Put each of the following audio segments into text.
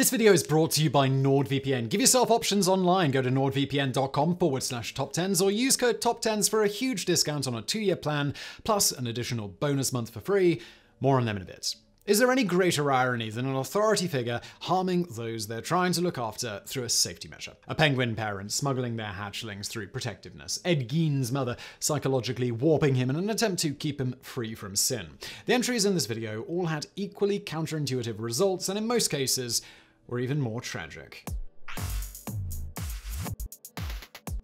This video is brought to you by NordVPN. Give yourself options online. Go to nordvpn.com forward slash top 10s or use code top 10s for a huge discount on a two year plan, plus an additional bonus month for free. More on them in a bit. Is there any greater irony than an authority figure harming those they're trying to look after through a safety measure? A penguin parent smuggling their hatchlings through protectiveness, Ed Gein's mother psychologically warping him in an attempt to keep him free from sin. The entries in this video all had equally counterintuitive results, and in most cases, or even more tragic.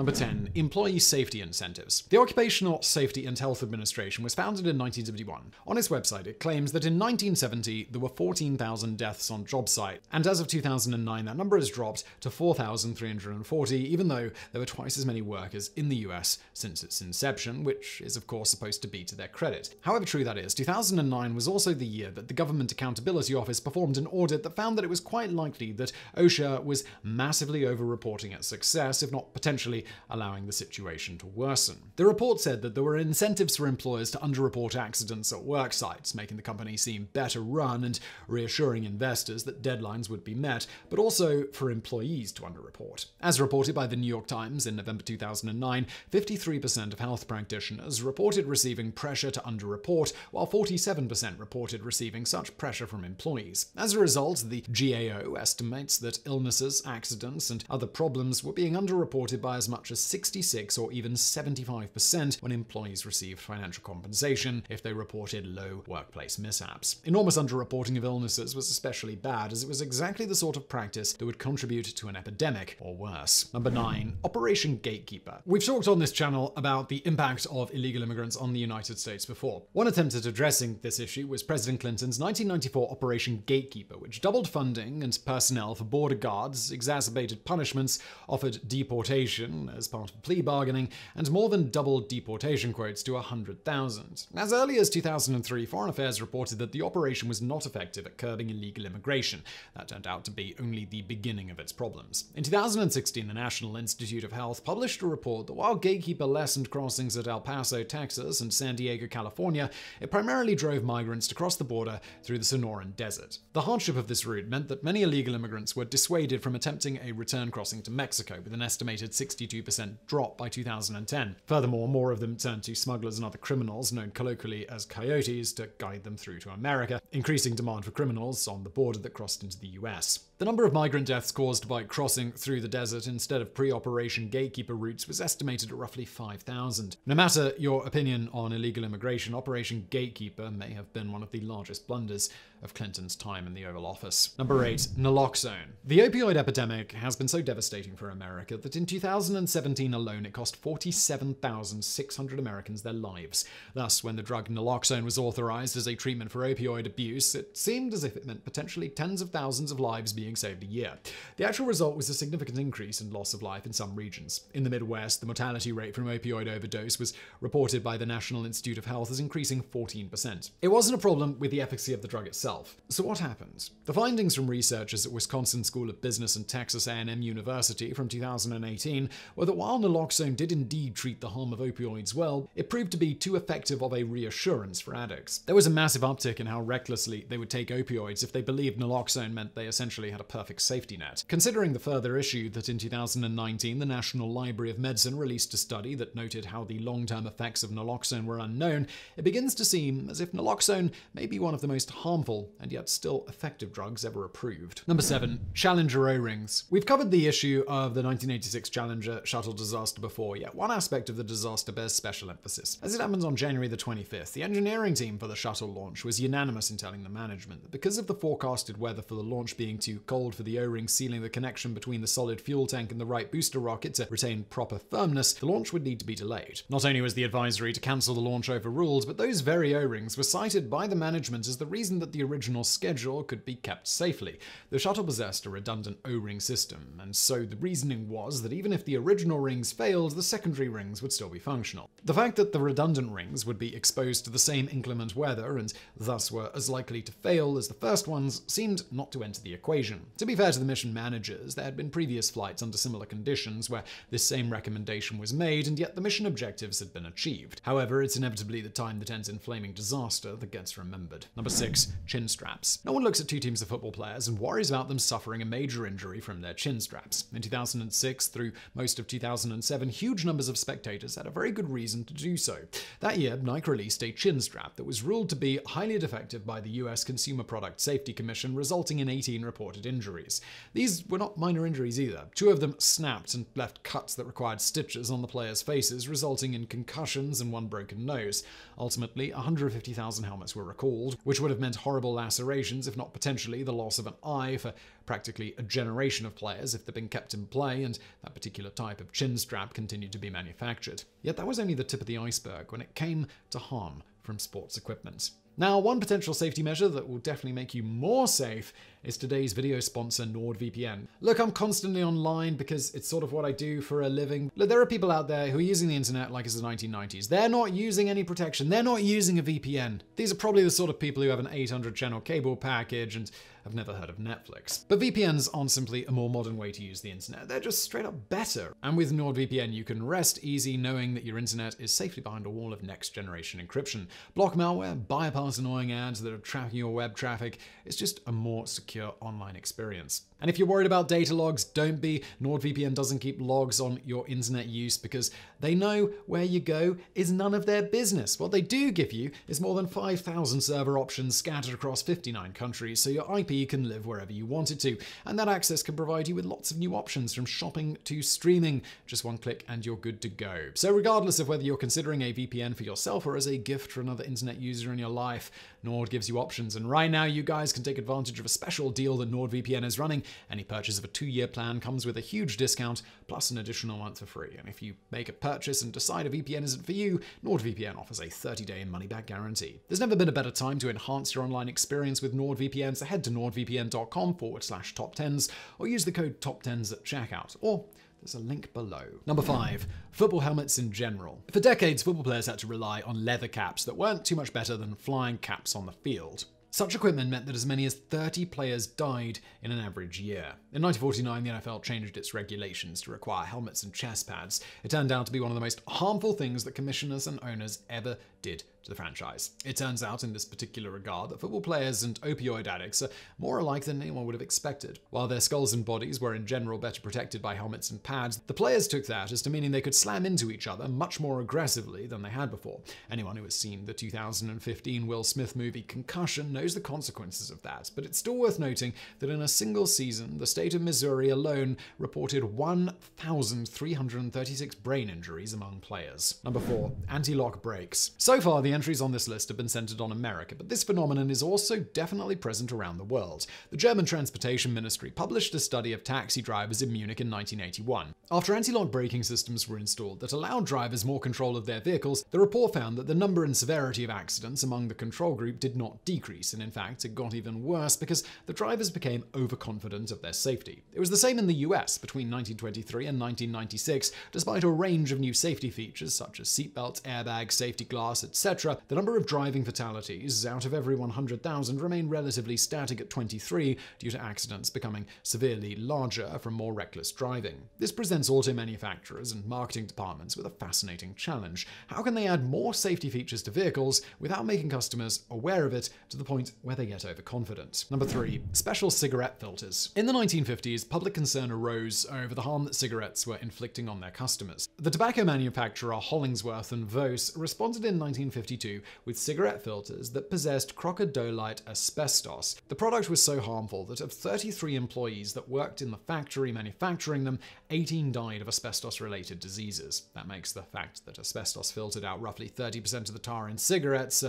Number 10. Employee Safety Incentives. The Occupational Safety and Health Administration was founded in 1971. On its website, it claims that in 1970, there were 14,000 deaths on job sites, and as of 2009, that number has dropped to 4,340, even though there were twice as many workers in the US since its inception, which is of course supposed to be to their credit. However true that is, 2009 was also the year that the Government Accountability Office performed an audit that found that it was quite likely that OSHA was massively overreporting its success, if not potentially allowing the situation to worsen. The report said that there were incentives for employers to underreport accidents at work sites, making the company seem better run and reassuring investors that deadlines would be met, but also for employees to underreport. As reported by the New York Times in November 2009, 53% of health practitioners reported receiving pressure to underreport, while 47% reported receiving such pressure from employees. As a result, the GAO estimates that illnesses, accidents, and other problems were being underreported by as much much as 66 or even 75% when employees received financial compensation if they reported low workplace mishaps. Enormous underreporting of illnesses was especially bad, as it was exactly the sort of practice that would contribute to an epidemic or worse. Number 9. Operation Gatekeeper. We've talked on this channel about the impact of illegal immigrants on the United States before. One attempt at addressing this issue was President Clinton's 1994 Operation Gatekeeper, which doubled funding and personnel for border guards, exacerbated punishments, offered deportation, as part of plea bargaining and more than doubled deportation quotes to 100,000. As early as 2003, Foreign Affairs reported that the operation was not effective at curbing illegal immigration. That turned out to be only the beginning of its problems. In 2016, the National Institute of Health published a report that while gatekeeper lessened crossings at El Paso, Texas and San Diego, California, it primarily drove migrants to cross the border through the Sonoran Desert. The hardship of this route meant that many illegal immigrants were dissuaded from attempting a return crossing to Mexico, with an estimated 62 32% drop by 2010. Furthermore, more of them turned to smugglers and other criminals, known colloquially as coyotes, to guide them through to America, increasing demand for criminals on the border that crossed into the US. The number of migrant deaths caused by crossing through the desert instead of pre-operation gatekeeper routes was estimated at roughly 5,000. No matter your opinion on illegal immigration, Operation Gatekeeper may have been one of the largest blunders of Clinton's time in the Oval Office. Number 8. Naloxone The opioid epidemic has been so devastating for America that in 2017 alone it cost 47,600 Americans their lives. Thus, when the drug naloxone was authorized as a treatment for opioid abuse, it seemed as if it meant potentially tens of thousands of lives being being saved a year. The actual result was a significant increase in loss of life in some regions. In the Midwest, the mortality rate from opioid overdose was reported by the National Institute of Health as increasing 14%. It wasn't a problem with the efficacy of the drug itself. So what happened? The findings from researchers at Wisconsin School of Business and Texas A&M University from 2018 were that while naloxone did indeed treat the harm of opioids well, it proved to be too effective of a reassurance for addicts. There was a massive uptick in how recklessly they would take opioids if they believed naloxone meant they essentially had had a perfect safety net. Considering the further issue that in 2019 the National Library of Medicine released a study that noted how the long-term effects of naloxone were unknown, it begins to seem as if naloxone may be one of the most harmful and yet still effective drugs ever approved. Number 7. Challenger O-rings. We've covered the issue of the 1986 Challenger shuttle disaster before, yet one aspect of the disaster bears special emphasis. As it happens on January the 25th, the engineering team for the shuttle launch was unanimous in telling the management that because of the forecasted weather for the launch being too for the O-ring sealing the connection between the solid fuel tank and the right booster rocket to retain proper firmness, the launch would need to be delayed. Not only was the advisory to cancel the launch overruled, but those very O-rings were cited by the management as the reason that the original schedule could be kept safely. The shuttle possessed a redundant O-ring system, and so the reasoning was that even if the original rings failed, the secondary rings would still be functional. The fact that the redundant rings would be exposed to the same inclement weather and thus were as likely to fail as the first ones seemed not to enter the equation mission. To be fair to the mission managers, there had been previous flights under similar conditions where this same recommendation was made, and yet the mission objectives had been achieved. However, it's inevitably the time that ends in flaming disaster that gets remembered. Number 6. Chin straps. No one looks at two teams of football players and worries about them suffering a major injury from their chin straps. In 2006 through most of 2007, huge numbers of spectators had a very good reason to do so. That year, Nike released a chin strap that was ruled to be highly defective by the US Consumer Product Safety Commission, resulting in 18 reported reported injuries. These were not minor injuries either. Two of them snapped and left cuts that required stitches on the players' faces, resulting in concussions and one broken nose. Ultimately, 150,000 helmets were recalled, which would have meant horrible lacerations, if not potentially the loss of an eye for practically a generation of players if they'd been kept in play and that particular type of chin strap continued to be manufactured. Yet that was only the tip of the iceberg when it came to harm from sports equipment. Now, one potential safety measure that will definitely make you more safe is today's video sponsor NordVPN. Look, I'm constantly online because it's sort of what I do for a living. Look, there are people out there who are using the internet like it's the 1990s. They're not using any protection. They're not using a VPN. These are probably the sort of people who have an 800 channel cable package and have never heard of Netflix. But VPNs aren't simply a more modern way to use the internet. They're just straight up better. And with NordVPN, you can rest easy knowing that your internet is safely behind a wall of next generation encryption. Block malware, bypass annoying ads that are tracking your web traffic. It's just a more secure secure online experience. And if you're worried about data logs, don't be. NordVPN doesn't keep logs on your internet use because they know where you go is none of their business. What they do give you is more than 5,000 server options scattered across 59 countries, so your IP can live wherever you want it to. And that access can provide you with lots of new options from shopping to streaming. Just one click and you're good to go. So, regardless of whether you're considering a VPN for yourself or as a gift for another internet user in your life, Nord gives you options, and right now you guys can take advantage of a special deal that NordVPN is running. Any purchase of a two-year plan comes with a huge discount, plus an additional month for free. And if you make a purchase and decide a VPN isn't for you, NordVPN offers a 30-day money-back guarantee. There's never been a better time to enhance your online experience with NordVPN, so head to nordvpn.com forward slash top 10s, or use the code top 10s at checkout, or there's a link below. Number five, football helmets in general. For decades, football players had to rely on leather caps that weren't too much better than flying caps on the field. Such equipment meant that as many as 30 players died in an average year. In 1949, the NFL changed its regulations to require helmets and chest pads. It turned out to be one of the most harmful things that commissioners and owners ever did to the franchise. It turns out, in this particular regard, that football players and opioid addicts are more alike than anyone would have expected. While their skulls and bodies were in general better protected by helmets and pads, the players took that as to meaning they could slam into each other much more aggressively than they had before. Anyone who has seen the 2015 Will Smith movie Concussion knows the consequences of that, but it's still worth noting that in a single season, the state of Missouri alone reported 1,336 brain injuries among players. Number 4. Anti-lock brakes. So far, the entries on this list have been centered on America, but this phenomenon is also definitely present around the world. The German Transportation Ministry published a study of taxi drivers in Munich in 1981. After anti-lock braking systems were installed that allowed drivers more control of their vehicles, the report found that the number and severity of accidents among the control group did not decrease and in fact, it got even worse because the drivers became overconfident of their safety. It was the same in the US between 1923 and 1996. Despite a range of new safety features such as seatbelt, airbag, safety glass, etc., the number of driving fatalities out of every 100,000 remained relatively static at 23 due to accidents becoming severely larger from more reckless driving. This presents auto manufacturers and marketing departments with a fascinating challenge. How can they add more safety features to vehicles without making customers aware of it to the point point where they get overconfident. Number three, special cigarette filters. In the 1950s, public concern arose over the harm that cigarettes were inflicting on their customers. The tobacco manufacturer Hollingsworth and Vose responded in 1952 with cigarette filters that possessed crocodolite asbestos. The product was so harmful that of 33 employees that worked in the factory manufacturing them, 18 died of asbestos-related diseases. That makes the fact that asbestos filtered out roughly 30% of the tar in cigarettes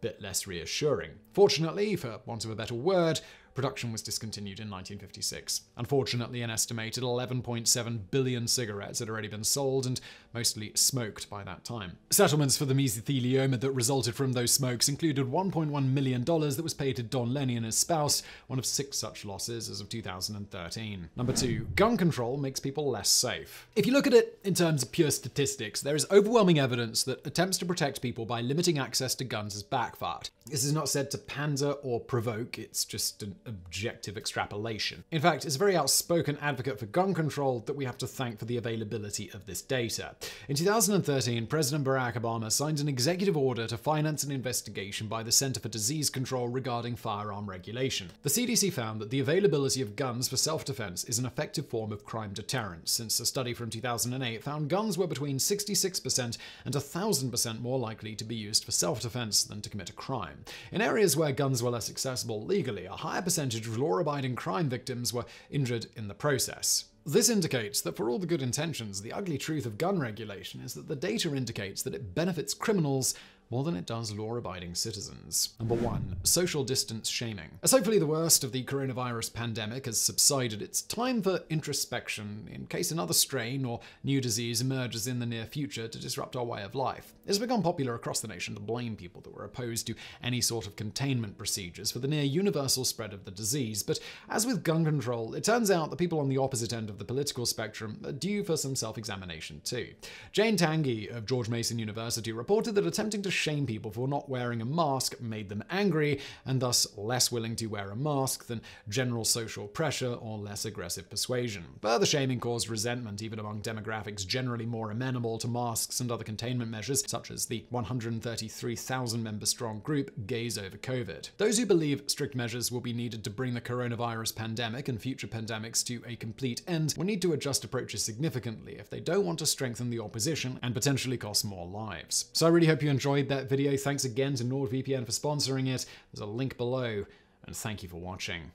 bit less reassuring. Fortunately, for want of a better word, Production was discontinued in 1956. Unfortunately, an estimated 11.7 billion cigarettes had already been sold and mostly smoked by that time. Settlements for the mesothelioma that resulted from those smokes included $1.1 million that was paid to Don Lenny and his spouse, one of six such losses as of 2013. Number two, gun control makes people less safe. If you look at it in terms of pure statistics, there is overwhelming evidence that attempts to protect people by limiting access to guns has backfired. This is not said to pander or provoke, it's just an objective extrapolation. In fact, it's a very outspoken advocate for gun control that we have to thank for the availability of this data. In 2013, President Barack Obama signed an executive order to finance an investigation by the Center for Disease Control regarding firearm regulation. The CDC found that the availability of guns for self-defense is an effective form of crime deterrence, since a study from 2008 found guns were between 66% and 1,000% more likely to be used for self-defense than to commit a crime. In areas where guns were less accessible legally, a higher percentage of law abiding crime victims were injured in the process. This indicates that for all the good intentions, the ugly truth of gun regulation is that the data indicates that it benefits criminals more than it does law abiding citizens. Number one, social distance shaming. As hopefully the worst of the coronavirus pandemic has subsided, it's time for introspection in case another strain or new disease emerges in the near future to disrupt our way of life. It's become popular across the nation to blame people that were opposed to any sort of containment procedures for the near universal spread of the disease, but as with gun control, it turns out the people on the opposite end of the political spectrum are due for some self examination too. Jane Tangi of George Mason University reported that attempting to shame people for not wearing a mask made them angry and thus less willing to wear a mask than general social pressure or less aggressive persuasion. Further shaming caused resentment even among demographics generally more amenable to masks and other containment measures, such as the 133,000 member strong group Gaze Over COVID. Those who believe strict measures will be needed to bring the coronavirus pandemic and future pandemics to a complete end will need to adjust approaches significantly if they don't want to strengthen the opposition and potentially cost more lives. So I really hope you enjoyed that video. Thanks again to NordVPN for sponsoring it. There's a link below, and thank you for watching.